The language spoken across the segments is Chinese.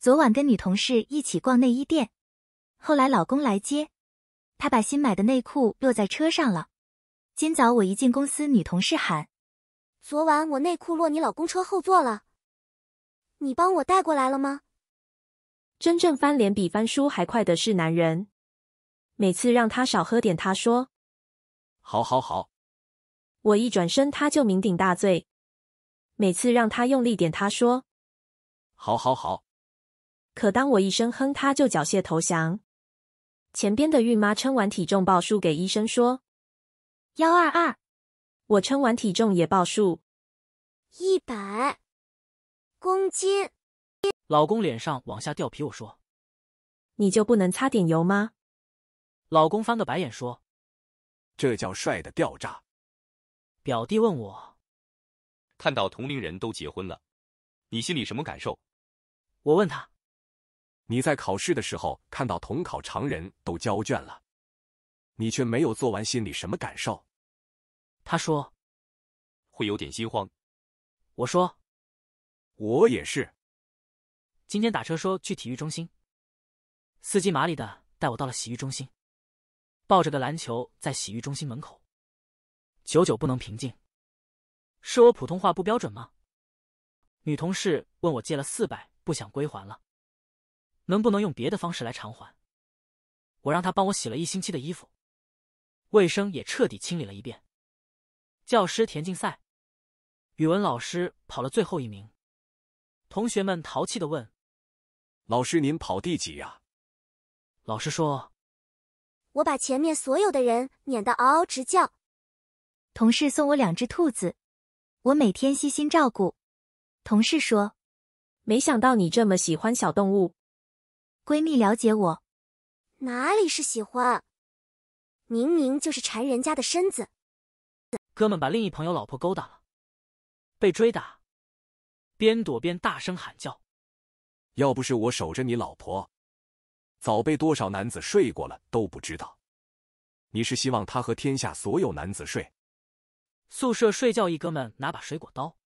昨晚跟女同事一起逛内衣店，后来老公来接，他把新买的内裤落在车上了。今早我一进公司，女同事喊：“昨晚我内裤落你老公车后座了，你帮我带过来了吗？”真正翻脸比翻书还快的是男人，每次让他少喝点，他说：“好好好。”我一转身，他就酩酊大醉。每次让他用力点，他说：“好好好。”可当我一声哼，他就缴械投降。前边的孕妈称完体重报数给医生说：“幺二二。”我称完体重也报数，一百公斤。老公脸上往下掉皮，我说：“你就不能擦点油吗？”老公翻个白眼说：“这叫帅的掉渣。”表弟问我：“看到同龄人都结婚了，你心里什么感受？”我问他。你在考试的时候看到统考常人都交卷了，你却没有做完，心里什么感受？他说，会有点心慌。我说，我也是。今天打车说去体育中心，司机麻利的带我到了洗浴中心，抱着个篮球在洗浴中心门口，久久不能平静。是我普通话不标准吗？女同事问我借了四百，不想归还了。能不能用别的方式来偿还？我让他帮我洗了一星期的衣服，卫生也彻底清理了一遍。教师田径赛，语文老师跑了最后一名。同学们淘气的问：“老师，您跑第几呀？”老师说：“我把前面所有的人撵得嗷嗷直叫。”同事送我两只兔子，我每天悉心照顾。同事说：“没想到你这么喜欢小动物。”闺蜜了解我，哪里是喜欢，明明就是馋人家的身子。哥们把另一朋友老婆勾搭了，被追打，边躲边大声喊叫。要不是我守着你老婆，早被多少男子睡过了都不知道。你是希望他和天下所有男子睡？宿舍睡觉一哥们拿把水果刀，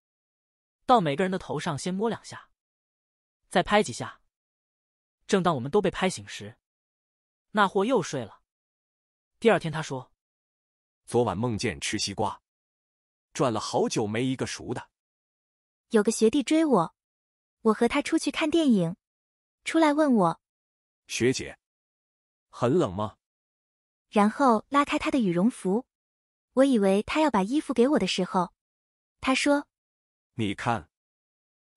到每个人的头上先摸两下，再拍几下。正当我们都被拍醒时，那货又睡了。第二天他说：“昨晚梦见吃西瓜，转了好久没一个熟的。”有个学弟追我，我和他出去看电影，出来问我：“学姐，很冷吗？”然后拉开他的羽绒服，我以为他要把衣服给我的时候，他说：“你看，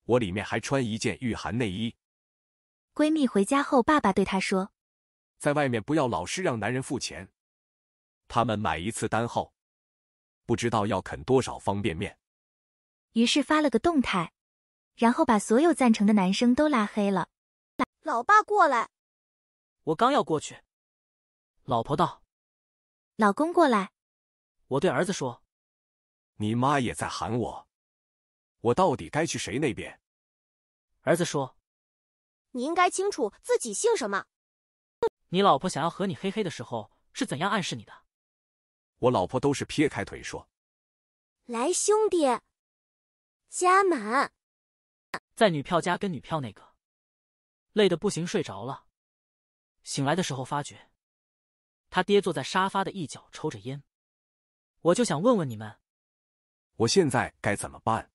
我里面还穿一件御寒内衣。”闺蜜回家后，爸爸对她说：“在外面不要老是让男人付钱，他们买一次单后，不知道要啃多少方便面。”于是发了个动态，然后把所有赞成的男生都拉黑了。老爸过来，我刚要过去，老婆道：“老公过来。”我对儿子说：“你妈也在喊我，我到底该去谁那边？”儿子说。你应该清楚自己姓什么。你老婆想要和你嘿嘿的时候，是怎样暗示你的？我老婆都是撇开腿说：“来，兄弟，加满。”在女票家跟女票那个，累得不行，睡着了。醒来的时候发觉，他爹坐在沙发的一角抽着烟。我就想问问你们，我现在该怎么办？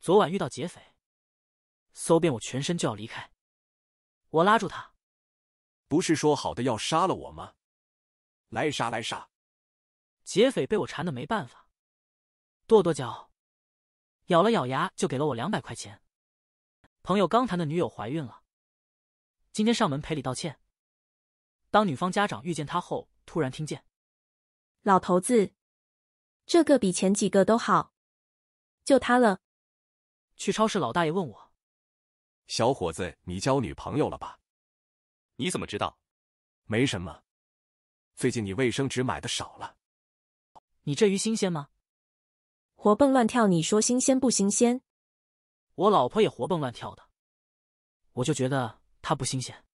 昨晚遇到劫匪，搜遍我全身就要离开。我拉住他，不是说好的要杀了我吗？来杀来杀！劫匪被我缠的没办法，跺跺脚，咬了咬牙，就给了我两百块钱。朋友刚谈的女友怀孕了，今天上门赔礼道歉。当女方家长遇见他后，突然听见，老头子，这个比前几个都好，就他了。去超市，老大爷问我。小伙子，你交女朋友了吧？你怎么知道？没什么，最近你卫生纸买的少了。你这鱼新鲜吗？活蹦乱跳，你说新鲜不新鲜？我老婆也活蹦乱跳的，我就觉得她不新鲜。